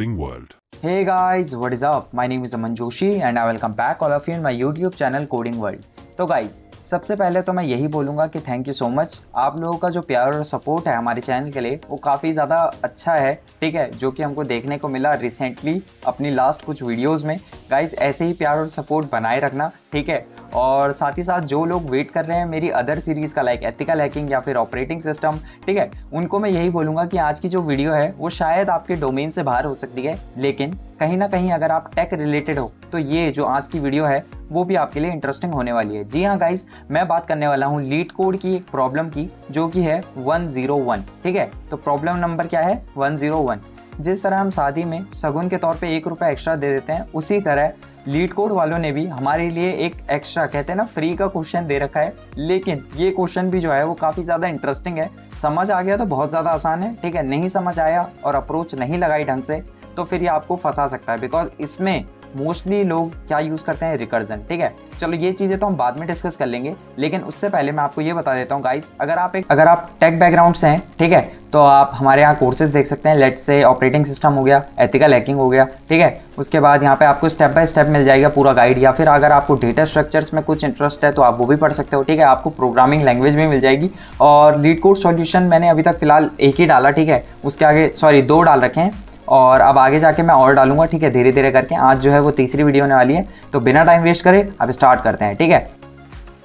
coding world. Hey guys, what is up? My name is Aman Joshi and I welcome back all of you in my YouTube channel Coding World. So guys, सबसे पहले तो मैं यही बोलूँगा कि thank you so much आप लोगों का जो प्यार और सपोर्ट है हमारे चैनल के लिए वो काफ़ी ज़्यादा अच्छा है ठीक है जो कि हमको देखने को मिला रिसेंटली अपनी लास्ट कुछ वीडियोज़ में गाइज ऐसे ही प्यार और सपोर्ट बनाए रखना ठीक है और साथ ही साथ जो लोग वेट कर रहे हैं मेरी अदर सीरीज़ का लाइक एथिकल हैकिंग या फिर ऑपरेटिंग सिस्टम ठीक है उनको मैं यही बोलूँगा कि आज की जो वीडियो है वो शायद आपके डोमेन से बाहर हो सकती है लेकिन कहीं ना कहीं अगर आप टेक रिलेटेड हो तो ये जो आज की वीडियो है वो भी आपके लिए इंटरेस्टिंग होने वाली है जी हाँ गाइस मैं बात करने वाला हूँ लीड कोड की एक प्रॉब्लम की जो कि है 101 ठीक है तो प्रॉब्लम नंबर क्या है 101 जिस तरह हम शादी में शगुन के तौर पे एक रुपये एक्स्ट्रा दे देते हैं उसी तरह लीड कोड वालों ने भी हमारे लिए एक एक्स्ट्रा कहते हैं ना फ्री का क्वेश्चन दे रखा है लेकिन ये क्वेश्चन भी जो है वो काफ़ी ज़्यादा इंटरेस्टिंग है समझ आ गया तो बहुत ज़्यादा आसान है ठीक है नहीं समझ आया और अप्रोच नहीं लगाई ढंग से तो फिर ये आपको फंसा सकता है बिकॉज इसमें मोस्टली लोग क्या यूज़ करते हैं रिकर्जन ठीक है चलो ये चीज़ें तो हम बाद में डिस्कस कर लेंगे लेकिन उससे पहले मैं आपको ये बता देता हूँ गाइस अगर आप एक अगर आप टेक बैकग्राउंड से हैं ठीक है तो आप हमारे यहाँ कोर्सेज देख सकते हैं लेट से ऑपरेटिंग सिस्टम हो गया एथिकल हैकिंग हो गया ठीक है उसके बाद यहाँ पे आपको स्टेप बाय स्टेप मिल जाएगा पूरा गाइड या फिर अगर आपको डेटा स्ट्रक्चर्स में कुछ इंटरेस्ट है तो आप वो भी पढ़ सकते हो ठीक है आपको प्रोग्रामिंग लैंग्वेज भी मिल जाएगी और लीड कोड सॉल्यूशन मैंने अभी तक फिलहाल एक ही डाला ठीक है उसके आगे सॉरी दो डाल रखे हैं और अब आगे जाके मैं और डालूंगा ठीक है धीरे धीरे करके आज जो है वो तीसरी वीडियो होने वाली है तो बिना टाइम वेस्ट करे अब स्टार्ट करते हैं ठीक है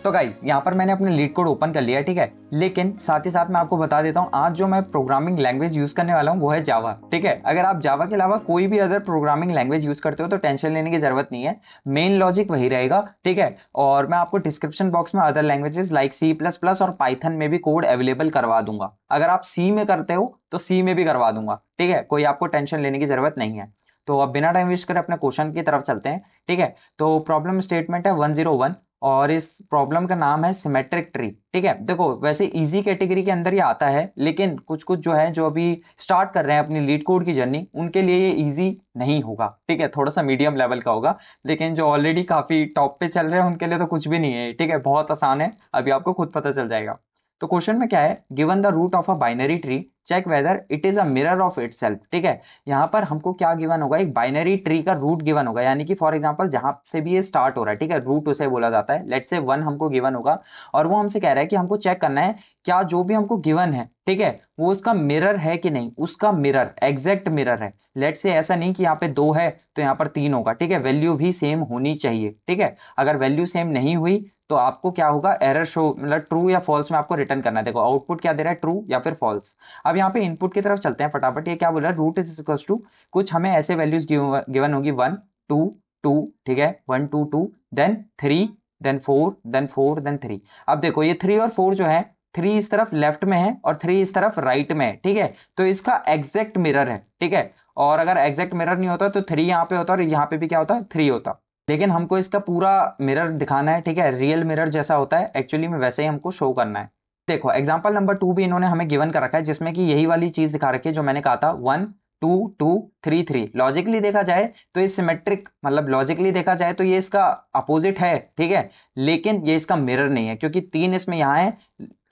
तो गाइज यहाँ पर मैंने अपने लीड कोड ओपन कर लिया ठीक है लेकिन साथ ही साथ मैं आपको बता देता हूँ आज जो मैं प्रोग्रामिंग लैंग्वेज यूज करने वाला हूँ वो है जावा ठीक है अगर आप जावा के अलावा कोई भी अदर प्रोग्रामिंग लैंग्वेज यूज करते हो तो टेंशन लेने की जरूरत नहीं है मेन लॉजिक वही रहेगा ठीक है और मैं आपको डिस्क्रिप्शन बॉक्स में other languages like C plus plus और पाइथन में भी कोड अवेलेबल करवा दूंगा अगर आप सी में करते हो तो सी में भी करवा दूंगा ठीक है कोई आपको टेंशन लेने की जरूरत नहीं है तो अब बिना टाइम वेस्ट करें अपने क्वेश्चन की तरफ चलते हैं ठीक है तो प्रॉब्लम स्टेटमेंट है वन जीरो वन और इस प्रॉब्लम का नाम है सिमेट्रिक ट्री ठीक है देखो वैसे इजी कैटेगरी के अंदर ही आता है लेकिन कुछ कुछ जो है जो अभी स्टार्ट कर रहे हैं अपनी लीड कोड की जर्नी उनके लिए ये इजी नहीं होगा ठीक है थोड़ा सा मीडियम लेवल का होगा लेकिन जो ऑलरेडी काफ़ी टॉप पे चल रहे हैं उनके लिए तो कुछ भी नहीं है ठीक है बहुत आसान है अभी आपको खुद पता चल जाएगा तो क्वेश्चन में क्या है given the root of a binary tree check whether it is a mirror of it ठीक है यहाँ पर हमको क्या गिवन होगा एक बाइनरी ट्री का रूट गिवन होगा यानी कि फॉर एग्जाम्पल जहां से भी ये स्टार्ट हो रहा है ठीक है रूट उसे बोला जाता है लेट से वन हमको गिवन होगा और वो हमसे कह रहा है कि हमको चेक करना है क्या जो भी हमको गिवन है ठीक है वो उसका मिरर है कि नहीं उसका मिरर एग्जैक्ट मिरर है लेट से ऐसा नहीं कि यहाँ पे दो है तो यहाँ पर तीन होगा ठीक है वैल्यू भी सेम होनी चाहिए ठीक है अगर वैल्यू सेम नहीं हुई तो आपको क्या होगा एरर शो मतलब ट्रू या फॉल्स में आपको रिटर्न करना है देखो आउटपुट क्या दे रहा है ट्रू या फिर फॉल्स अब अब यहाँ पे इनपुट की तरफ चलते हैं फटाफट ये क्या बोल रहा है रूट इज इक्वल टू कुछ हमें ऐसे वैल्यूज गिवन होगी वन टू टू ठीक है one two two then three then four then four then three अब देखो ये थ्री और फोर जो है थ्री इस तरफ लेफ्ट में है और थ्री इस तरफ राइट में है ठीक है तो इसका एग्जैक्ट मिरर है ठीक है और अगर एग्जैक्ट मिरर नहीं होता तो थ्री यहाँ पे होता और यहाँ पे भी क्या होता थ्री होता लेकिन हमको इसका पूरा मिरर दिखाना है ठीक है रियल मिरर जैसा होता है एक्चुअली में वैसे ही हमको शो करना है देखो एग्जाम्पल नंबर टू भी इन्होंने हमें गिवन कर रखा है जिसमें कि यही वाली चीज दिखा रखी है जो मैंने कहा था one two two three three logically देखा जाए तो ये सिमेट्रिक मतलब लॉजिकली देखा जाए तो ये इसका अपोजिट है ठीक है लेकिन ये इसका मिरर नहीं है क्योंकि तीन इसमें यहाँ है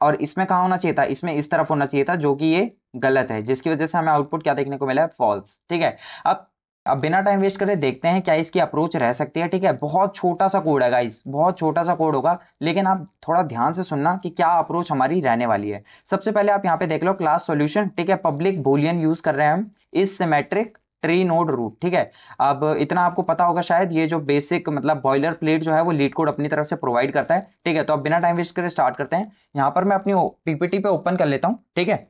और इसमें कहाँ होना चाहिए था इसमें इस तरफ होना चाहिए था जो कि ये गलत है जिसकी वजह से हमें आउटपुट क्या देखने को मिला है फॉल्स ठीक है अब अब बिना टाइम वेस्ट करे देखते हैं क्या इसकी अप्रोच रह सकती है ठीक है बहुत छोटा सा कोड है गाइस बहुत छोटा सा कोड होगा लेकिन आप थोड़ा ध्यान से सुनना कि क्या अप्रोच हमारी रहने वाली है सबसे पहले आप यहाँ पे देख लो क्लास सोल्यूशन ठीक है पब्लिक बोलियन यूज कर रहे हैं हम इस सिमेट्रिक ट्री नोड रूट ठीक है अब इतना आपको पता होगा शायद ये जो बेसिक मतलब बॉयलर प्लेट जो है वो लीड कोड अपनी तरफ से प्रोवाइड करता है ठीक है तो अब बिना टाइम वेस्ट करे स्टार्ट करते हैं यहाँ पर मैं अपनी पीपीटी पे ओपन कर लेता हूँ ठीक है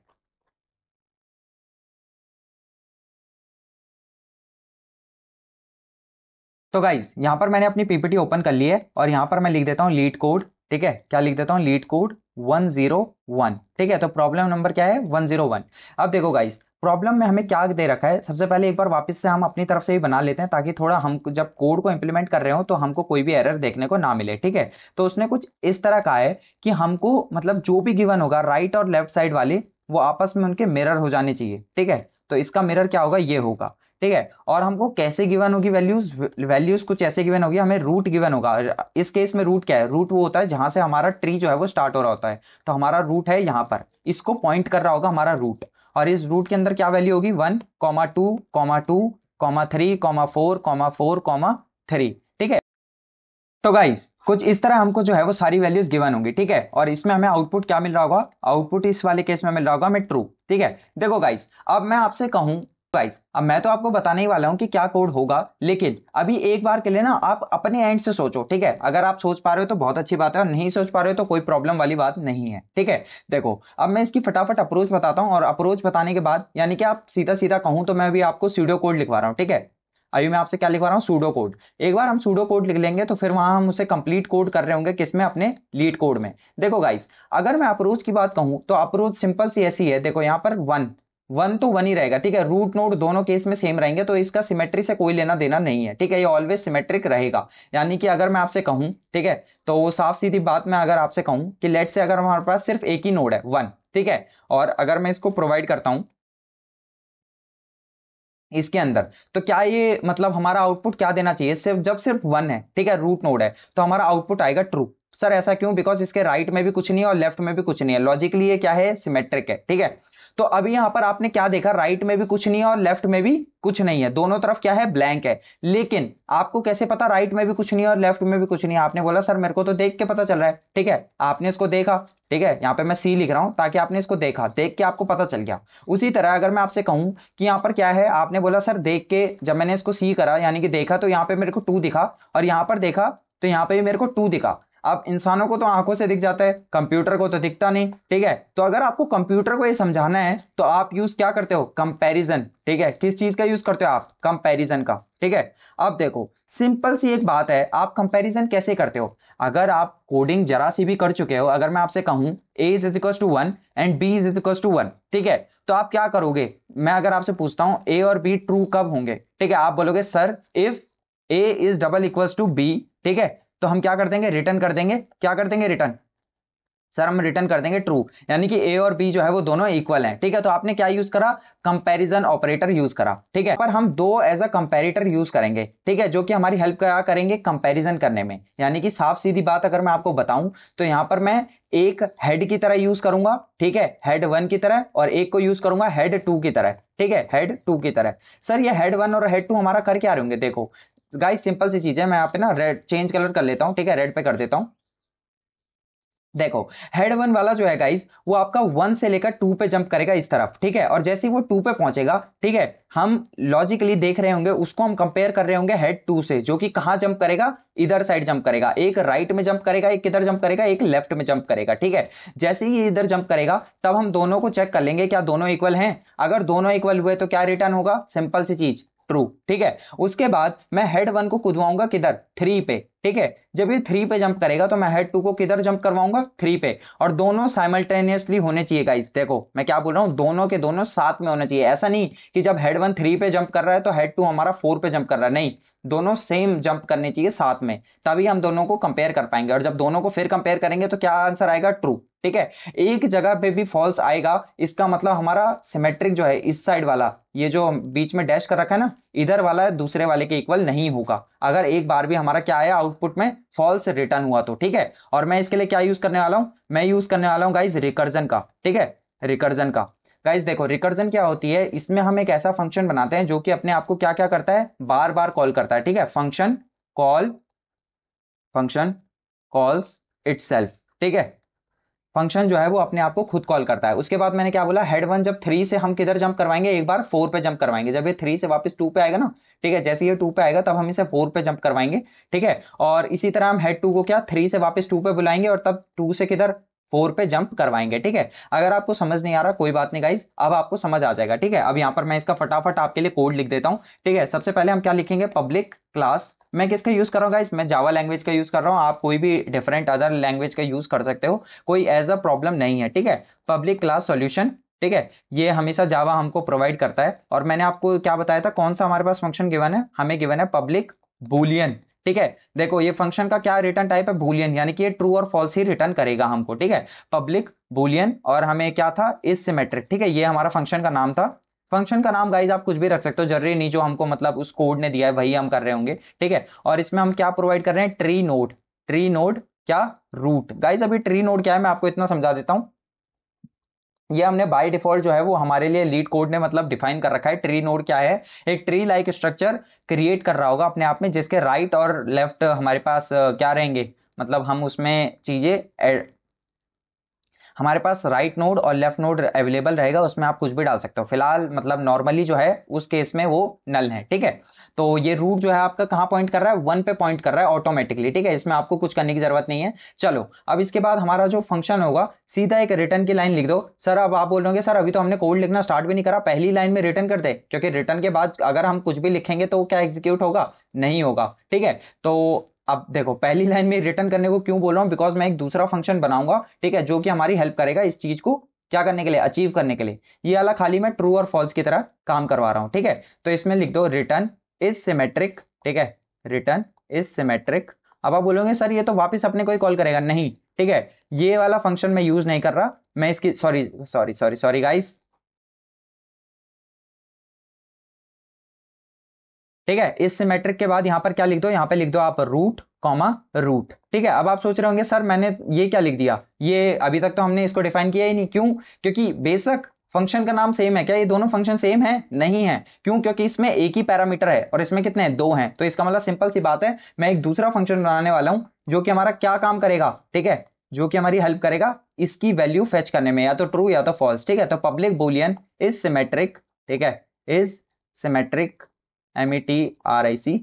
तो गाइज यहाँ पर मैंने अपनी पीपीटी ओपन कर ली है और यहाँ पर मैं लिख देता हूँ लीड कोड ठीक है क्या लिख देता हूँ leetcode one zero one ठीक है तो प्रॉब्लम नंबर क्या है वन जीरो वन अब देखो गाइज प्रॉब्लम में हमें क्या दे रखा है सबसे पहले एक बार वापस से हम अपनी तरफ से ही बना लेते हैं ताकि थोड़ा हम जब कोड को इंप्लीमेंट कर रहे हो तो हमको कोई भी एरर देखने को ना मिले ठीक है तो उसने कुछ इस तरह कहा है कि हमको मतलब जो भी गिवन होगा राइट और लेफ्ट साइड वाले वो आपस में उनके मिरर हो जाने चाहिए ठीक है तो इसका मिरर क्या होगा ये होगा ठीक है और हमको कैसे गिवन होगी वैल्यूज वैल्यूज कुछ ऐसे गिवन होगी हमें रूट गिवन होगा इस केस में रूट क्या है रूट वो होता है जहां से हमारा ट्री जो है वो स्टार्ट हो रहा होता है तो हमारा रूट है यहाँ पर इसको पॉइंट कर रहा होगा हमारा रूट और इस रूट के अंदर क्या वैल्यू होगी one comma two comma two comma three comma four comma four comma three ठीक है तो गाइज कुछ इस तरह हमको जो है वो सारी वैल्यूज गिवन होंगी ठीक है और इसमें हमें आउटपुट क्या मिल रहा होगा आउटपुट इस वाले केस में मिल रहा होगा हमें ट्रू ठीक है देखो गाइस अब मैं आपसे कहूं गाइस अब मैं तो आपको बताने ही वाला हूं कि क्या कोड होगा लेकिन अभी एक बार के लिए ना आप अपने एंड से सोचो ठीक है अगर आप सोच पा रहे हो तो बहुत अच्छी बात है और नहीं सोच पा रहे हो तो कोई प्रॉब्लम वाली बात नहीं है ठीक है देखो अब मैं इसकी फटाफट अप्रोच बताता हूं और अप्रोच बताने के बाद यानी कि आप सीधा सीधा कहूं तो मैं अभी आपको सीडियो कोड लिखवा रहा हूँ ठीक है अभी मैं आपसे क्या लिखवा रहा हूँ सूडो कोड एक बार हम सूडो कोड लिख लेंगे तो फिर वहां हम उसे कंप्लीट कोड कर रहे होंगे किसमें अपने लीड कोड में देखो गाइस अगर मैं अप्रोच की बात कहूँ तो अप्रोच सिंपल सी ऐसी है देखो यहाँ पर वन वन तो वन ही रहेगा ठीक है रूट नोट दोनों केस में सेम रहेंगे तो इसका सिमेट्री से कोई लेना देना नहीं है ठीक है ये ऑलवेज सिमेट्रिक रहेगा यानी कि अगर मैं आपसे कहूं ठीक है तो वो साफ सीधी बात मैं अगर आपसे कहूं कि लेट से अगर हमारे पास सिर्फ एक ही नोड है वन ठीक है और अगर मैं इसको प्रोवाइड करता हूं इसके अंदर तो क्या ये मतलब हमारा आउटपुट क्या देना चाहिए सिर्फ जब सिर्फ वन है ठीक है रूट नोड है तो हमारा आउटपुट आएगा ट्रू सर ऐसा क्यों बिकॉज इसके राइट में भी कुछ नहीं है और लेफ्ट में भी कुछ नहीं है लॉजिकली ये क्या है सिमेट्रिक है ठीक है तो अभी यहां पर आपने क्या देखा राइट में भी कुछ नहीं है और लेफ्ट में भी कुछ नहीं है दोनों तरफ क्या है ब्लैंक है लेकिन आपको कैसे पता राइट में भी कुछ नहीं है और लेफ्ट में भी कुछ नहीं है आपने बोला सर मेरे को तो देख के पता चल रहा है ठीक है आपने इसको देखा ठीक है यहां पे मैं सी लिख रहा हूं ताकि आपने इसको देखा देख के आपको पता चल गया उसी तरह अगर मैं आपसे कहूं कि यहां पर क्या है आपने बोला सर देख के जब मैंने इसको सी करा यानी कि देखा तो यहां पर मेरे को टू दिखा और यहां पर देखा तो यहां पर भी मेरे को टू दिखा अब इंसानों को तो आंखों से दिख जाता है कंप्यूटर को तो दिखता नहीं ठीक है तो अगर आपको कंप्यूटर को ये समझाना है तो आप यूज क्या करते हो कंपैरिजन ठीक है किस चीज का यूज करते हो आप कंपैरिजन का ठीक है अब देखो सिंपल सी एक बात है आप कंपैरिजन कैसे करते हो अगर आप कोडिंग जरा सी भी कर चुके हो अगर मैं आपसे कहूं A is equals to one and B is equals to one ठीक है तो आप क्या करोगे मैं अगर आपसे पूछता हूं ए और बी ट्रू कब होंगे ठीक है आप बोलोगे sir if A is double equals to B ठीक है तो हम क्या कर देंगे रिटर्न कर देंगे क्या कर देंगे रिटर्न सर हम रिटर्न कर देंगे ट्रू यानी कि ए और बी जो है वो दोनों इक्वल हैं ठीक है तो आपने क्या यूज करा कंपैरिजन ऑपरेटर यूज करा ठीक है पर हम दो एज अ कंपैरेटर यूज करेंगे ठीक है जो कि हमारी हेल्प क्या करेंगे कंपैरिजन करने में यानी कि साफ सीधी बात अगर मैं आपको बताऊं तो यहां पर मैं एक हेड की तरह यूज करूंगा ठीक है हेड वन की तरह और एक को यूज करूंगा हेड टू की तरह ठीक है हेड टू की तरह सर ये हेड वन और हेड टू हमारा कर क्या होंगे देखो गाइस तो सिंपल सी चीज है मैं यहाँ पे ना रेड चेंज कलर कर लेता हूँ ठीक है रेड पे कर देता हूँ देखो हेड वन वाला जो है गाइस वो आपका वन से लेकर टू पे जंप करेगा इस तरफ ठीक है और जैसे ही वो टू पे पहुंचेगा ठीक है हम लॉजिकली देख रहे होंगे उसको हम कंपेयर कर रहे होंगे हेड टू से जो कि कहां जंप करेगा इधर साइड जंप करेगा एक राइट right में जंप करेगा एक किधर जंप करेगा एक लेफ्ट में जंप करेगा ठीक है जैसे ही इधर जंप करेगा तब हम दोनों को चेक कर लेंगे क्या दोनों इक्वल हैं अगर दोनों इक्वल हुए तो क्या रिटर्न होगा सिंपल सी चीज ट्रू ठीक है उसके बाद मैं हेड वन को कूदवाऊंगा किधर थ्री पे ठीक है जब ये थ्री पे जंप करेगा तो मैं हेड टू को किधर जंप करवाऊंगा थ्री पे और दोनों साइमल्टेनियसली होने चाहिए गाइस देखो मैं क्या बोल रहा हूँ दोनों के दोनों साथ में होने चाहिए ऐसा नहीं कि जब हेड वन थ्री पे जंप कर रहा है तो हेड टू हमारा फोर पे जंप कर रहा है नहीं दोनों सेम जंप करने चाहिए साथ में तभी हम दोनों को कंपेयर कर पाएंगे और जब दोनों को फिर कंपेयर करेंगे तो क्या आंसर आएगा ट्रू ठीक है एक जगह पे भी फॉल्स आएगा इसका मतलब हमारा सिमेट्रिक जो है इस साइड वाला ये जो बीच में डैश कर रखा है ना इधर वाला दूसरे वाले के इक्वल नहीं होगा अगर एक बार भी हमारा क्या आया आउट आउटपुट में फॉल्स रिटर्न हुआ तो ठीक है और मैं इसके लिए क्या यूज करने वाला हूं मैं यूज करने वाला हूं गाइज रिकर्जन का ठीक है रिकर्जन का गाइज देखो रिकर्जन क्या होती है इसमें हम एक ऐसा फंक्शन बनाते हैं जो कि अपने आप को क्या क्या करता है बार बार कॉल करता है ठीक है function call function calls it ठीक है फंक्शन जो है वो अपने आप को खुद कॉल करता है उसके बाद मैंने क्या बोला हेड वन जब थ्री से हम किधर जंप करवाएंगे एक बार फोर पे जंप करवाएंगे जब ये थ्री से वापस टू पे आएगा ना ठीक है जैसे ये टू पे आएगा तब हम इसे फोर पे जंप करवाएंगे ठीक है और इसी तरह हम हेड टू को क्या थ्री से वापस टू पे बुलाएंगे और तब टू से किधर फोर पे जंप करवाएंगे ठीक है अगर आपको समझ नहीं आ रहा कोई बात नहीं गाइज अब आपको समझ आ जाएगा ठीक है अब यहाँ पर मैं इसका फटाफट आपके लिए कोड लिख देता हूँ ठीक है सबसे पहले हम क्या लिखेंगे पब्लिक क्लास मैं किसका यूज़ कर रहा हूँ गाइस मैं जावा लैंग्वेज का यूज़ कर रहा हूँ आप कोई भी डिफरेंट अदर लैंग्वेज का यूज़ कर सकते हो कोई एज अ प्रॉब्लम नहीं है ठीक है पब्लिक क्लास सॉल्यूशन ठीक है ये हमेशा जावा हमको प्रोवाइड करता है और मैंने आपको क्या बताया था कौन सा हमारे पास फंक्शन गिवन है हमें गिवन है पब्लिक बुलियन ठीक है देखो ये फंक्शन का क्या रिटर्न टाइप है बुलियन यानी कि ये ट्रू और फॉल्स ही रिटर्न करेगा हमको ठीक है पब्लिक बुलियन और हमें क्या था इस सिमेट्रिक ठीक है ये हमारा फंक्शन का नाम था फंक्शन का नाम गाइज आप कुछ भी रख सकते हो जरूरी नहीं जो हमको मतलब उस कोड ने दिया है वही हम कर रहे होंगे ठीक है और इसमें हम क्या प्रोवाइड कर रहे हैं ट्री नोड ट्री नोड क्या रूट गाइज अभी ट्री नोड क्या है मैं आपको इतना समझा देता हूँ ये हमने बाय डिफॉल्ट जो है वो हमारे लिए लीड कोड ने मतलब डिफाइन कर रखा है ट्री नोड क्या है एक ट्री लाइक स्ट्रक्चर क्रिएट कर रहा होगा अपने आप में जिसके राइट और लेफ्ट हमारे पास क्या रहेंगे मतलब हम उसमें चीज़ें हमारे पास राइट नोड और लेफ्ट नोड अवेलेबल रहेगा उसमें आप कुछ भी डाल सकते हो फिलहाल मतलब नॉर्मली जो है उस केस में वो नल है ठीक है तो ये रूट जो है आपका कहाँ पॉइंट कर रहा है वन पे पॉइंट कर रहा है ऑटोमेटिकली ठीक है इसमें आपको कुछ करने की जरूरत नहीं है चलो अब इसके बाद हमारा जो फंक्शन होगा सीधा एक रिटर्न की लाइन लिख दो सर अब आप बोल रहे सर अभी तो हमने कोड लिखना स्टार्ट भी नहीं करा पहली लाइन में रिटर्न कर दे क्योंकि रिटर्न के बाद अगर हम कुछ भी लिखेंगे तो क्या एग्जीक्यूट होगा नहीं होगा ठीक है तो अब देखो पहली लाइन में रिटर्न करने को क्यों बोल रहा हूं बिकॉज मैं एक दूसरा फंक्शन बनाऊंगा ठीक है जो कि हमारी हेल्प करेगा इस चीज को क्या करने के लिए अचीव करने के लिए ये वाला खाली मैं ट्रू और फॉल्स की तरह काम करवा रहा हूं ठीक है तो इसमें लिख दो रिटर्न इज सिमेट्रिक ठीक है रिटर्न इज सिमेट्रिक अब आप बोलोगे सर ये तो वापस अपने कोई कॉल करेगा नहीं ठीक है ये वाला फंक्शन मैं यूज नहीं कर रहा मैं इसकी sorry sorry sorry sorry guys ठीक है इस सिमेट्रिक के बाद यहां पर क्या लिख दो यहां पर लिख दो आप रूट कॉमा रूट ठीक है अब आप सोच रहे होंगे सर मैंने ये क्या लिख दिया ये अभी तक तो हमने इसको डिफाइन किया ही नहीं क्यों क्योंकि बेसक फंक्शन का नाम सेम है क्या ये दोनों फंक्शन सेम है नहीं है क्यों क्योंकि इसमें एक ही पैरामीटर है और इसमें कितने हैं दो हैं तो इसका मतलब सिंपल सी बात है मैं एक दूसरा फंक्शन बनाने वाला हूं जो कि हमारा क्या काम करेगा ठीक है जो कि हमारी हेल्प करेगा इसकी वैल्यू फेच करने में या तो ट्रू या तो फॉल्स ठीक है तो पब्लिक बोलियन इज सिमेट्रिक ठीक है is symmetric M E T R I C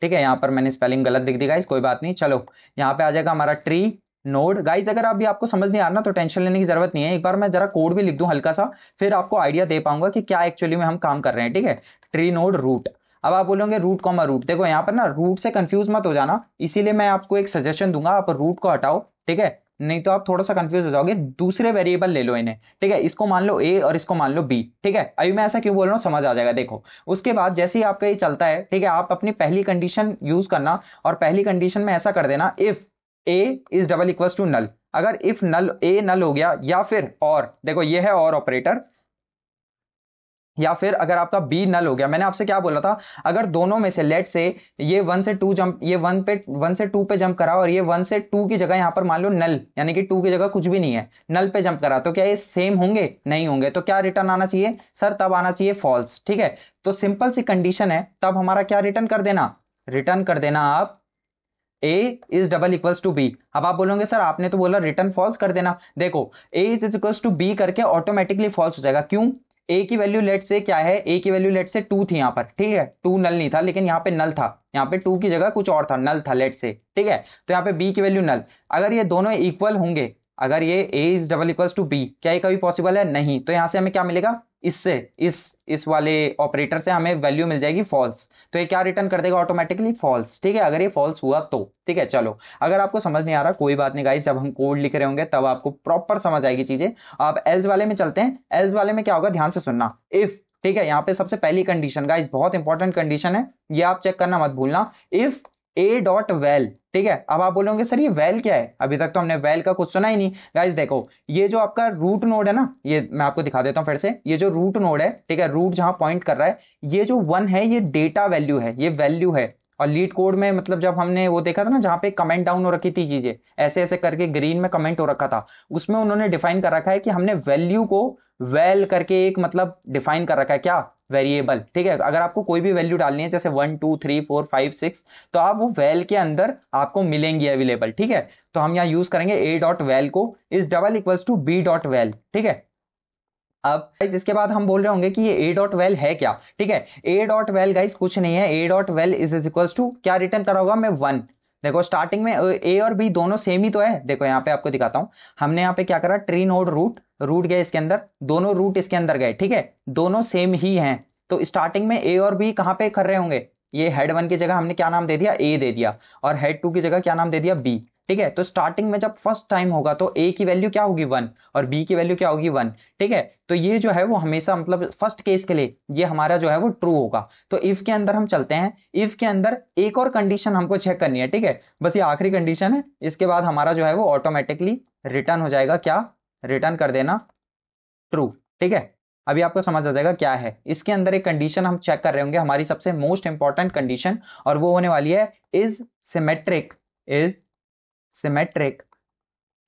ठीक है यहाँ पर मैंने स्पेलिंग गलत दिख दी गाइज कोई बात नहीं चलो यहाँ पे आ जाएगा हमारा ट्री नोड गाइज अगर अभी आपको समझ नहीं आ रहा ना तो टेंशन लेने की जरूरत नहीं है एक बार मैं जरा कोड भी लिख दूँ हल्का सा फिर आपको आइडिया दे पाऊंगा कि क्या एक्चुअली में हम काम कर रहे हैं ठीक है ट्री नोड रूट अब आप बोलोगे रूट कॉमा रूट देखो यहाँ पर ना रूट से कंफ्यूज मत हो जाना इसीलिए मैं आपको एक सजेशन दूंगा आप रूट को हटाओ ठीक है नहीं तो आप थोड़ा सा कंफ्यूज हो जाओगे दूसरे वेरिएबल ले लो इन्हें ठीक है इसको मान लो ए और इसको मान लो बी ठीक है अभी मैं ऐसा क्यों बोल रहा हूँ समझ आ जाएगा देखो उसके बाद जैसे ही आपका ये चलता है ठीक है आप अपनी पहली कंडीशन यूज करना और पहली कंडीशन में ऐसा कर देना if A is double equal to null अगर इफ नल ए नल हो गया या फिर और देखो ये है और ऑपरेटर या फिर अगर आपका बी नल हो गया मैंने आपसे क्या बोला था अगर दोनों में से लेट से ये वन से टू जंप ये वन पे वन से टू पे जंप करा और ये वन से टू की जगह यहाँ पर मान लो नल यानी कि टू की जगह कुछ भी नहीं है नल पे जंप करा तो क्या ये सेम होंगे नहीं होंगे तो क्या रिटर्न आना चाहिए सर तब आना चाहिए फॉल्स ठीक है तो सिंपल सी कंडीशन है तब हमारा क्या रिटर्न कर देना रिटर्न कर देना आप A is double equals to B अब आप बोलोगे सर आपने तो बोला रिटर्न फॉल्स कर देना देखो A is is equals to B करके ऑटोमेटिकली फॉल्स हो जाएगा क्यों ए की वैल्यू लेट से क्या है ए की वैल्यू लेट से टू थी यहाँ पर ठीक है टू नल नहीं था लेकिन यहाँ पे नल था यहाँ पे टू की जगह कुछ और था नल था लेट से ठीक है तो यहाँ पे बी की वैल्यू नल अगर ये दोनों इक्वल होंगे अगर ये A is double equal to B क्या ये कभी पॉसिबल है नहीं तो यहाँ से हमें क्या मिलेगा इससे इस इस वाले ऑपरेटर से हमें वैल्यू मिल जाएगी फॉल्स तो ये क्या रिटर्न कर देगा ऑटोमेटिकली फॉल्स ठीक है अगर ये फॉल्स हुआ तो ठीक है चलो अगर आपको समझ नहीं आ रहा कोई बात नहीं गाई जब हम कोड लिख रहे होंगे तब आपको प्रॉपर समझ आएगी चीजें आप एल्स वाले में चलते हैं एल्स वाले में क्या होगा ध्यान से सुनना इफ ठीक है यहाँ पे सबसे पहली कंडीशन गाइज बहुत इंपॉर्टेंट कंडीशन है ये आप चेक करना मत भूलना इफ ए डॉट वेल ठीक है अब आप बोलोगे सर ये वेल क्या है अभी तक तो हमने वेल का कुछ सुना ही नहीं गाइज देखो ये जो आपका रूट नोड है ना ये मैं आपको दिखा देता हूँ फिर से ये जो रूट नोड है ठीक है रूट जहां पॉइंट कर रहा है ये जो वन है ये डेटा वैल्यू है ये वैल्यू है और लीड कोड में मतलब जब हमने वो देखा था ना जहाँ पे कमेंट डाउन हो रखी थी चीजें ऐसे ऐसे करके ग्रीन में कमेंट हो रखा था उसमें उन्होंने डिफाइन कर रखा है कि हमने वैल्यू को वेल करके एक मतलब डिफाइन कर रखा है क्या वेरिएबल ठीक है अगर आपको कोई भी वैल्यू डालनी है जैसे one two three four five six तो आप वो वेल के अंदर आपको मिलेंगी अवेलेबल ठीक है तो हम यहाँ यूज करेंगे ए डॉट वेल को is double equals to B dot val ठीक है अब गाइस इसके बाद हम बोल रहे होंगे कि ये ए डॉट वेल है क्या ठीक है ए डॉट वेल गाइज कुछ नहीं है A dot val is is equals to क्या रिटर्न करा होगा मैं वन देखो स्टार्टिंग में ए और बी दोनों सेम ही तो है देखो यहाँ पे आपको दिखाता हूं हमने यहाँ पे क्या करा ट्री नोड रूट रूट गए इसके अंदर दोनों रूट इसके अंदर गए ठीक है दोनों सेम ही हैं तो स्टार्टिंग में ए और बी कहाँ पे कर रहे होंगे ये हेड वन की जगह हमने क्या नाम दे दिया ए दे दिया और हेड टू की जगह क्या नाम दे दिया बी ठीक है तो स्टार्टिंग में जब फर्स्ट टाइम होगा तो ए की वैल्यू क्या होगी वन और बी की वैल्यू क्या होगी वन ठीक है तो ये जो है वो हमेशा मतलब फर्स्ट केस के लिए ये हमारा जो है वो ट्रू होगा तो इफ के अंदर हम चलते हैं इफ के अंदर एक और कंडीशन हमको चेक करनी है ठीक है बस ये आखिरी कंडीशन है इसके बाद हमारा जो है वो ऑटोमेटिकली रिटर्न हो जाएगा क्या रिटर्न कर देना ट्रू ठीक है अभी आपको समझ आ जाएगा क्या है इसके अंदर एक कंडीशन हम चेक कर रहे होंगे हमारी सबसे मोस्ट इंपॉर्टेंट कंडीशन और वो होने वाली है इज सिमेट्रिक इज सिमेट्रिक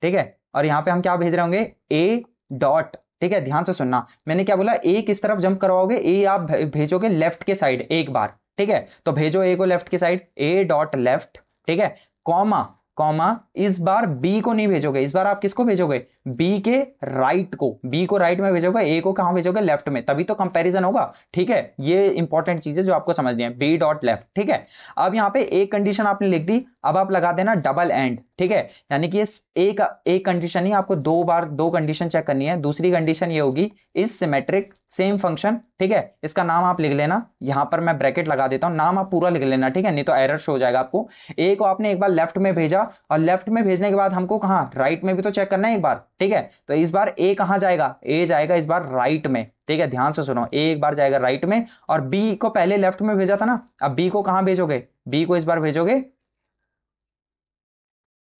ठीक है और यहां पे हम क्या भेज रहे होंगे ए डॉट ठीक है ध्यान से सुनना मैंने क्या बोला ए किस तरफ जंप करवाओगे ए आप भेजोगे लेफ्ट के साइड एक बार ठीक है तो भेजो ए को लेफ्ट के साइड ए डॉट लेफ्ट ठीक है कॉमा कॉमा इस बार बी को नहीं भेजोगे इस बार आप किसको भेजोगे बी के राइट को बी को राइट में भेजोगे ए को कहां भेजोगे लेफ्ट में तभी तो कंपैरिजन होगा ठीक है ये इंपॉर्टेंट चीज है जो आपको समझनी है बी डॉट लेफ्ट ठीक है अब यहां पे एक कंडीशन आपने लिख दी अब आप लगा देना डबल एंड ठीक है यानी कि एक एक कंडीशन ही आपको दो बार दो कंडीशन चेक करनी है दूसरी कंडीशन ये होगी इस सिमेट्रिक सेम फंक्शन ठीक है इसका नाम आप लिख लेना यहां पर मैं ब्रैकेट लगा देता हूं नाम आप पूरा लिख लेना ठीक है नहीं तो एरर शो हो जाएगा आपको ए को आपने एक बार लेफ्ट में भेजा और लेफ्ट में भेजने के बाद हमको कहा राइट में भी तो चेक करना है एक बार ठीक है तो इस बार ए कहां जाएगा ए जाएगा इस बार राइट में ठीक है ध्यान से सुनो ए एक बार जाएगा राइट में और बी को पहले लेफ्ट में भेजा था ना अब बी को कहां भेजोगे बी को इस बार भेजोगे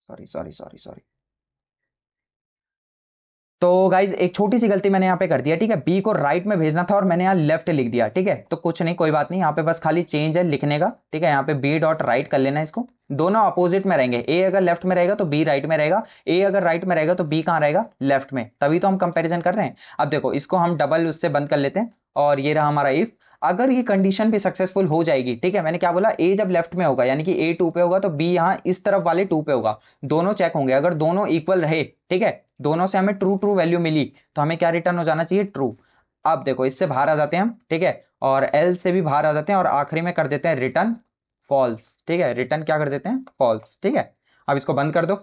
सॉरी सॉरी सॉरी सॉरी तो गाइज एक छोटी सी गलती मैंने यहाँ पे कर दिया ठीक है बी को राइट में भेजना था और मैंने यहाँ लेफ्ट लिख दिया ठीक है तो कुछ नहीं कोई बात नहीं यहाँ पे बस खाली चेंज है लिखने का ठीक है यहाँ पे बी डॉट राइट कर लेना इसको दोनों अपोजिट में रहेंगे ए अगर लेफ्ट में रहेगा तो बी राइट में रहेगा ए अगर राइट में रहेगा तो बी कहाँ रहेगा लेफ्ट में तभी तो हम कंपेरिजन कर रहे हैं अब देखो इसको हम डबल उससे बंद कर लेते हैं और ये रहा हमारा इफ अगर ये कंडीशन भी सक्सेसफुल हो जाएगी ठीक है मैंने क्या बोला ए जब लेफ्ट में होगा यानी कि ए टू पे होगा तो बी यहाँ इस तरफ वाले टू पे होगा दोनों चेक होंगे अगर दोनों इक्वल रहे ठीक है दोनों से हमें ट्रू ट्रू वैल्यू मिली तो हमें क्या रिटर्न हो जाना चाहिए ट्रू अब देखो इससे बाहर आ जाते हैं हम ठीक है और एल से भी बाहर आ जाते हैं और आखिरी में कर देते हैं रिटर्न फॉल्स ठीक है रिटर्न क्या कर देते हैं फॉल्स ठीक है अब इसको बंद कर दो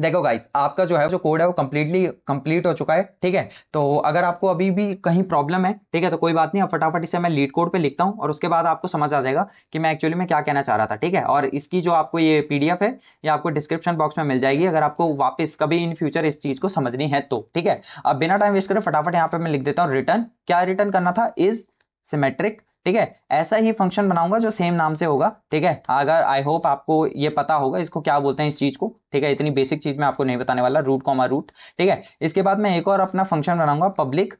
देखो गाइस आपका जो है जो कोड है वो कम्प्लीटली कंप्लीट हो चुका है ठीक है तो अगर आपको अभी भी कहीं प्रॉब्लम है ठीक है तो कोई बात नहीं अब फटाफट इसे मैं लीड कोड पे लिखता हूँ और उसके बाद आपको समझ आ जाएगा कि मैं एक्चुअली में क्या कहना चाह रहा था ठीक है और इसकी जो आपको ये पीडीएफ है ये आपको डिस्क्रिप्शन बॉक्स में मिल जाएगी अगर आपको वापस कभी इन फ्यूचर इस चीज़ को समझनी है तो ठीक है अब बिना टाइम वेस्ट करें फटाफट यहाँ पर मैं लिख देता हूँ रिटर्न क्या रिटर्न करना था इज सिमेट्रिक ठीक है ऐसा ही फंक्शन बनाऊंगा जो सेम नाम से होगा ठीक है अगर आई होप आपको ये पता होगा इसको क्या बोलते हैं इस चीज़ को ठीक है इतनी बेसिक चीज़ मैं आपको नहीं बताने वाला रूट कॉमा रूट ठीक है इसके बाद मैं एक और अपना फंक्शन बनाऊंगा पब्लिक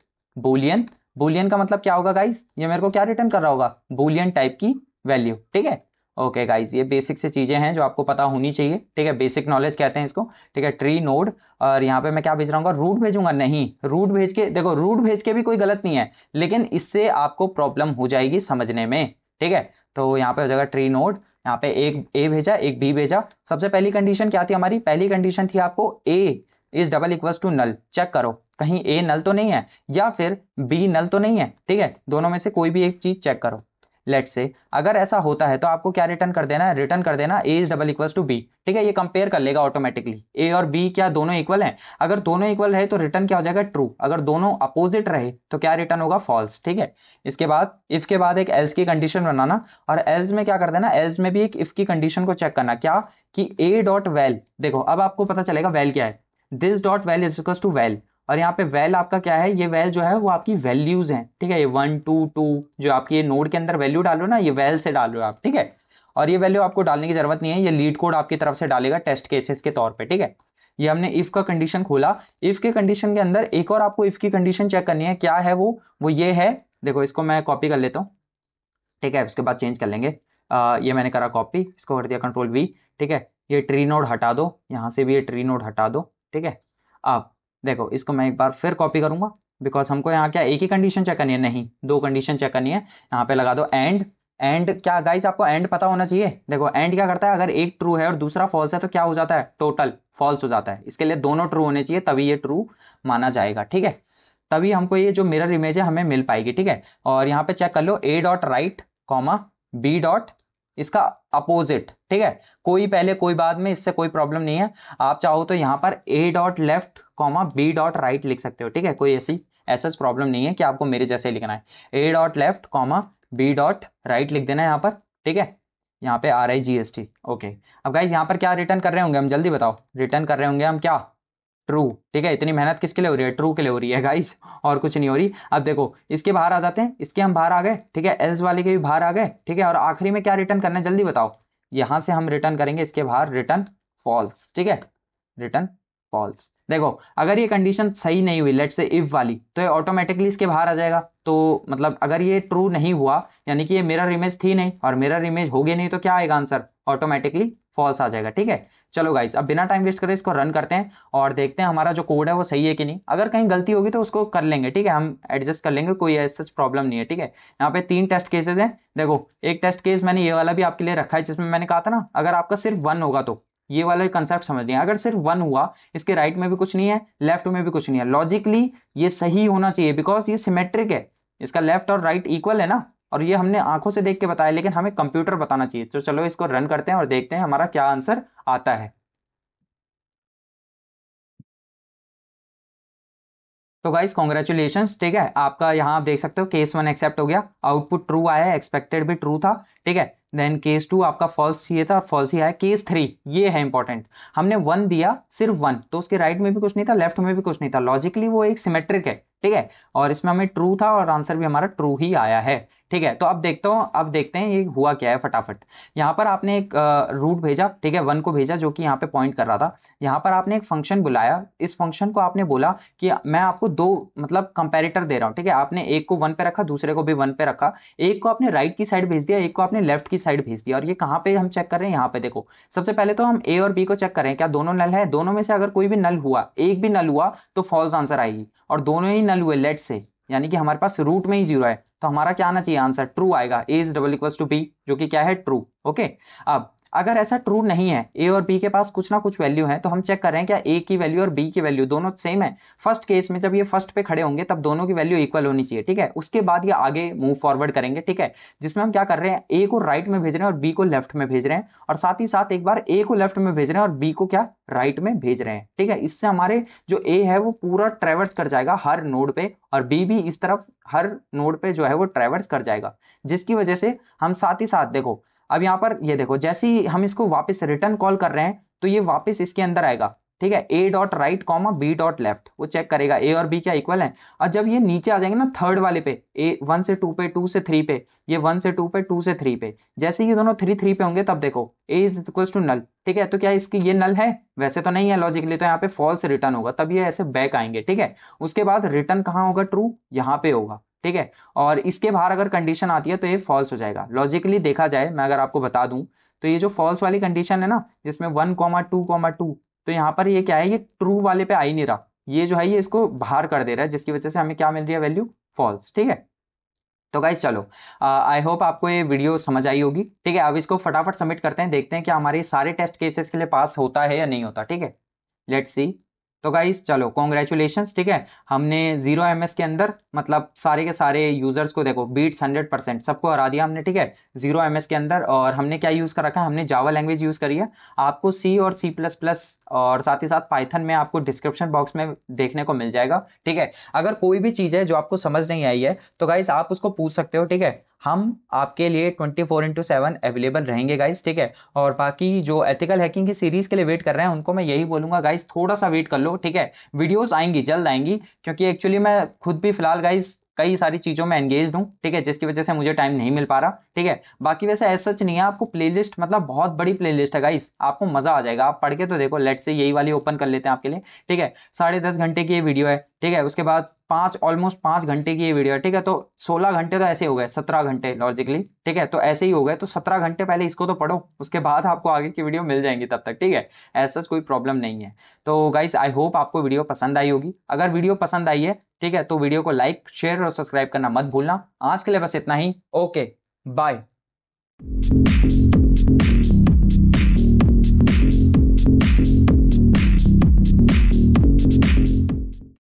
बोलियन बोलियन का मतलब क्या होगा गाइस ये मेरे को क्या रिटर्न कर रहा होगा बोलियन टाइप की वैल्यू ठीक है ओके okay गाइज ये बेसिक से चीज़ें हैं जो आपको पता होनी चाहिए ठीक है बेसिक नॉलेज कहते हैं इसको ठीक है ट्री नोड और यहाँ पे मैं क्या भेज रहा हूँ रूट भेजूंगा नहीं रूट भेज के देखो रूट भेज के भी कोई गलत नहीं है लेकिन इससे आपको प्रॉब्लम हो जाएगी समझने में ठीक है तो यहाँ पे हो जाएगा ट्री नोड यहाँ पे एक ए भेजा एक बी भेजा सबसे पहली कंडीशन क्या थी हमारी पहली कंडीशन थी आपको A is double equal to null check करो कहीं ए नल तो नहीं है या फिर बी नल तो नहीं है ठीक है दोनों में से कोई भी एक चीज़ चेक करो लेट से अगर ऐसा होता है तो आपको क्या रिटर्न कर देना है रिटर्न कर देना A is double equals to B ठीक है ये कंपेयर कर लेगा ऑटोमेटिकली ए और बी क्या दोनों इक्वल हैं अगर दोनों इक्वल है तो रिटर्न क्या हो जाएगा ट्रू अगर दोनों अपोजिट रहे तो क्या रिटर्न होगा फॉल्स ठीक है इसके बाद इफ के बाद एक एल्स की कंडीशन बनाना और एल्स में क्या कर देना एल्स में भी एक इफ की कंडीशन को चेक करना क्या कि ए डॉट वेल देखो अब आपको पता चलेगा वेल क्या है this dot val is equal to val और यहाँ पे वेल आपका क्या है ये वेल जो है वो आपकी वैल्यूज हैं ठीक है ये वन टू टू जो आपकी ये नोड के अंदर वैल्यू डालो ना ये वेल से डालो आप ठीक है और ये वैल्यू आपको डालने की जरूरत नहीं है ये लीड कोड आपकी तरफ से डालेगा टेस्ट केसेस के तौर पे ठीक है ये हमने इफ का कंडीशन खोला इफ के कंडीशन के अंदर एक और आपको इफ की कंडीशन चेक करनी है क्या है वो वो ये है देखो इसको मैं कॉपी कर लेता हूँ ठीक है उसके बाद चेंज कर लेंगे आ, ये मैंने करा कॉपी इसको कर दिया कंट्रोल वी ठीक है ये ट्री नोड हटा दो यहाँ से भी ये ट्री नोड हटा दो ठीक है अब देखो इसको मैं एक बार फिर कॉपी करूंगा बिकॉज हमको यहाँ क्या एक ही कंडीशन चेक करनी है नहीं दो कंडीशन चेक करनी है यहाँ पे लगा दो एंड एंड क्या गाइस आपको एंड पता होना चाहिए देखो एंड क्या करता है अगर एक ट्रू है और दूसरा फॉल्स है तो क्या हो जाता है टोटल फॉल्स हो जाता है इसके लिए दोनों ट्रू होने चाहिए तभी ये ट्रू माना जाएगा ठीक है तभी हमको ये जो मिरर इमेज है हमें मिल पाएगी ठीक है और यहाँ पे चेक कर लो A dot right comma B dot इसका अपोजिट ठीक है कोई पहले कोई बाद में इससे कोई प्रॉब्लम नहीं है आप चाहो तो यहाँ पर A dot left comma B dot right लिख सकते हो ठीक है कोई ऐसी ऐसा प्रॉब्लम नहीं है कि आपको मेरे जैसे ही लिखना है A dot left comma B dot right लिख देना है यहाँ पर ठीक है यहाँ पे R I G S T okay अब गाइज यहाँ पर क्या रिटर्न कर रहे होंगे हम जल्दी बताओ रिटर्न कर रहे होंगे हम क्या ट्रू ठीक है इतनी मेहनत किसके लिए हो रही है ट्रू के लिए हो रही है गाइज और कुछ नहीं हो रही अब देखो इसके बाहर आ जाते हैं इसके हम बाहर आ गए ठीक है एल्स वाले के भी बाहर आ गए ठीक है और आखिरी में क्या रिटर्न करना है जल्दी बताओ यहाँ से हम रिटर्न करेंगे इसके बाहर रिटर्न फॉल्स ठीक है रिटर्न फॉल्स देखो अगर ये कंडीशन सही नहीं हुई लेट से इफ वाली तो ये ऑटोमेटिकली इसके बाहर आ जाएगा तो मतलब अगर ये ट्रू नहीं हुआ यानी कि ये मिरर इमेज थी नहीं और मिरर इमेज होगी नहीं तो क्या आएगा आंसर ऑटोमेटिकली फॉल्स आ जाएगा ठीक है चलो गाइस अब बिना टाइम वेस्ट करें इसको रन करते हैं और देखते हैं हमारा जो कोड है वो सही है कि नहीं अगर कहीं गलती होगी तो उसको कर लेंगे ठीक है हम एडजस्ट कर लेंगे कोई सच प्रॉब्लम नहीं है ठीक है यहाँ पे तीन टेस्ट केसेस हैं देखो एक टेस्ट केस मैंने ये वाला भी आपके लिए रखा है जिसमें मैंने कहा था ना अगर आपका सिर्फ वन होगा तो ये वाला कंसेप्ट समझ लिया अगर सिर्फ वन हुआ इसके राइट में भी कुछ नहीं है लेफ्ट में भी कुछ नहीं है लॉजिकली ये सही होना चाहिए बिकॉज ये सिमेट्रिक है इसका लेफ्ट और राइट right इक्वल है ना और ये हमने आंखों से देख के बताया लेकिन हमें कंप्यूटर बताना चाहिए तो चलो इसको रन करते हैं और देखते हैं हमारा क्या आंसर आता है तो गाइस कॉन्ग्रेचुलेशन ठीक है आपका यहाँ आप देख सकते हो केस वन एक्सेप्ट हो गया आउटपुट ट्रू आया एक्सपेक्टेड भी ट्रू था ठीक है देन केस टू आपका फॉल्स चाहिए था और फॉल्स ही आया केस थ्री ये है इंपॉर्टेंट हमने वन दिया सिर्फ वन तो उसके राइट right में भी कुछ नहीं था लेफ्ट में भी कुछ नहीं था लॉजिकली वो एक सिमेट्रिक है ठीक है और इसमें हमें ट्रू था और आंसर भी हमारा ट्रू ही आया है ठीक है तो अब देखते हो अब देखते हैं ये हुआ क्या है फटाफट यहाँ पर आपने एक रूट भेजा ठीक है वन को भेजा जो कि यहाँ पे पॉइंट कर रहा था यहाँ पर आपने एक फंक्शन बुलाया इस फंक्शन को आपने बोला कि मैं आपको दो मतलब कंपेरेटर दे रहा हूँ ठीक है आपने एक को वन पे रखा दूसरे को भी वन पे रखा एक को आपने राइट की साइड भेज दिया एक को आपने लेफ्ट की साइड भेज दिया और ये कहाँ पे हम चेक कर रहे हैं यहाँ पे देखो सबसे पहले तो हम ए और बी को चेक करें क्या दोनों नल है दोनों में से अगर कोई भी नल हुआ एक भी नल हुआ तो फॉल्स आंसर आएगी और दोनों ही नल हुए लेट से यानी कि हमारे पास रूट में ही जीरो है तो हमारा क्या आना चाहिए आंसर ट्रू आएगा A is double equal to B जो कि क्या है ट्रू ओके अब अगर ऐसा ट्रू नहीं है ए और बी के पास कुछ ना कुछ वैल्यू है तो हम चेक कर रहे हैं क्या ए की वैल्यू और बी की वैल्यू दोनों सेम है फर्स्ट केस में जब ये फर्स्ट पे खड़े होंगे तब दोनों की वैल्यू इक्वल होनी चाहिए ठीक है उसके बाद ये आगे मूव फॉरवर्ड करेंगे ठीक है जिसमें हम क्या कर रहे हैं ए को राइट में भेज रहे हैं और बी को लेफ्ट में भेज रहे हैं और साथ ही साथ एक बार ए को लेफ्ट में भेज रहे हैं और बी को क्या राइट में भेज रहे हैं ठीक है इससे हमारे जो ए है वो पूरा ट्रेवर्स कर जाएगा हर नोड पे और बी भी इस तरफ हर नोड पे जो है वो ट्रेवर्स कर जाएगा जिसकी वजह से हम साथ ही साथ देखो अब यहाँ पर ये देखो जैसे ही हम इसको वापस रिटर्न कॉल कर रहे हैं तो ये वापस इसके अंदर आएगा ठीक है A dot right comma B dot left वो चेक करेगा ए और बी क्या इक्वल है और जब ये नीचे आ जाएंगे ना थर्ड वाले पे ए वन से टू पे टू से थ्री पे ये वन से टू पे टू से थ्री पे जैसे ये दोनों थ्री थ्री पे होंगे तब देखो A is equal to null ठीक है तो क्या इसकी ये नल है वैसे तो नहीं है लॉजिकली तो यहाँ पे फॉल्स रिटर्न होगा तब ये ऐसे बैक आएंगे ठीक है उसके बाद रिटर्न कहाँ होगा ट्रू यहाँ पे होगा ठीक है और इसके बाहर अगर कंडीशन आती है तो ये फॉल्स हो जाएगा लॉजिकली देखा जाए मैं अगर आपको बता दूं तो ये जो फॉल्स वाली कंडीशन है ना जिसमें one comma two comma two तो यहाँ पर ये क्या है ये ट्रू वाले पे आ ही नहीं रहा ये जो है ये इसको बाहर कर दे रहा है जिसकी वजह से हमें क्या मिल रही है वैल्यू फॉल्स ठीक है तो गाइज चलो आई होप आपको ये वीडियो समझ आई होगी ठीक है अब इसको फटाफट सबमिट करते हैं देखते हैं कि हमारे सारे टेस्ट केसेस के लिए पास होता है या नहीं होता ठीक है लेट्स सी तो गाइस चलो कॉन्ग्रेचुलेशन ठीक है हमने जीरो एम के अंदर मतलब सारे के सारे यूजर्स को देखो बीट्स हंड्रेड परसेंट सबको हरा दिया हमने ठीक है जीरो एम के अंदर और हमने क्या यूज़ कर रखा है हमने जावा लैंग्वेज यूज़ करी है आपको सी और सी प्लस प्लस और साथ ही साथ पाइथन में आपको डिस्क्रिप्शन बॉक्स में देखने को मिल जाएगा ठीक है अगर कोई भी चीज़ है जो आपको समझ नहीं आई है तो गाइस आप उसको पूछ सकते हो ठीक है हम आपके लिए twenty four into seven available रहेंगे गाइज ठीक है और बाकी जो एथिकल हैकिंग की सीरीज के लिए वेट कर रहे हैं उनको मैं यही बोलूंगा गाइस थोड़ा सा वेट कर लो ठीक है वीडियोस आएंगी जल्द आएंगी क्योंकि एक्चुअली मैं खुद भी फिलहाल गाइज कई सारी चीज़ों में एंगेज हूँ ठीक है जिसकी वजह से मुझे टाइम नहीं मिल पा रहा ठीक है बाकी वैसे ऐसा सच नहीं है आपको प्लेलिस्ट मतलब बहुत बड़ी प्लेलिस्ट है गाइस आपको मज़ा आ जाएगा आप पढ़ के तो देखो लेट से यही वाली ओपन कर लेते हैं आपके लिए ठीक है साढ़े दस घंटे की ये वीडियो है ठीक है उसके बाद पांच ऑलमोस्ट पांच घंटे की ये वीडियो है ठीक है तो सोलह घंटे तो ऐसे हो गए सत्रह घंटे लॉजिकली ठीक है तो ऐसे ही हो गए तो सत्रह घंटे पहले इसको तो पढ़ो उसके बाद आपको आगे की वीडियो मिल जाएंगी तब तक ठीक है ऐसा कोई प्रॉब्लम नहीं है तो गाइज आई होप आपको वीडियो पसंद आई होगी अगर वीडियो पसंद आई है ठीक है तो वीडियो को लाइक शेयर और सब्सक्राइब करना मत भूलना आज के लिए बस इतना ही ओके बाय